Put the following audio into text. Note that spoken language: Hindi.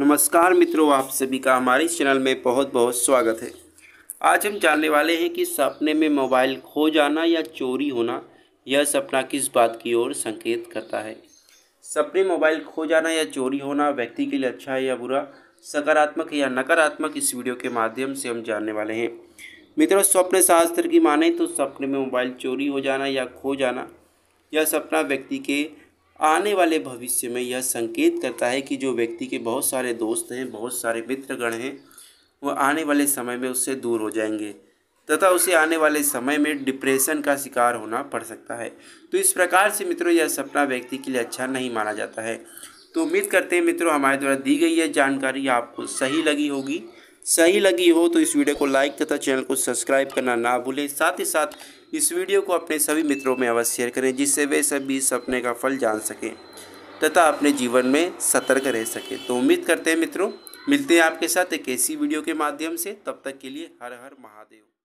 नमस्कार मित्रों आप सभी का हमारे चैनल में बहुत बहुत स्वागत है आज हम जानने वाले हैं कि सपने में मोबाइल खो जाना या चोरी होना यह सपना किस बात की ओर संकेत करता है सपने मोबाइल खो जाना या चोरी होना व्यक्ति के लिए अच्छा है या बुरा सकारात्मक या नकारात्मक इस वीडियो के माध्यम से हम जानने वाले हैं मित्रों स्वप्न शास्त्र की माने तो सपने में मोबाइल चोरी हो जाना या खो जाना यह सपना व्यक्ति के आने वाले भविष्य में यह संकेत करता है कि जो व्यक्ति के बहुत सारे दोस्त हैं बहुत सारे मित्रगण हैं वह आने वाले समय में उससे दूर हो जाएंगे तथा उसे आने वाले समय में डिप्रेशन का शिकार होना पड़ सकता है तो इस प्रकार से मित्रों यह सपना व्यक्ति के लिए अच्छा नहीं माना जाता है तो उम्मीद करते हैं मित्रों हमारे द्वारा दी गई यह जानकारी आपको सही लगी होगी सही लगी हो तो इस वीडियो को लाइक तथा चैनल को सब्सक्राइब करना ना भूलें साथ ही साथ इस वीडियो को अपने सभी मित्रों में अवश्य शेयर करें जिससे वे सभी सपने का फल जान सकें तथा अपने जीवन में सतर्क रह सकें तो उम्मीद करते हैं मित्रों मिलते हैं आपके साथ एक ऐसी वीडियो के माध्यम से तब तक के लिए हर हर महादेव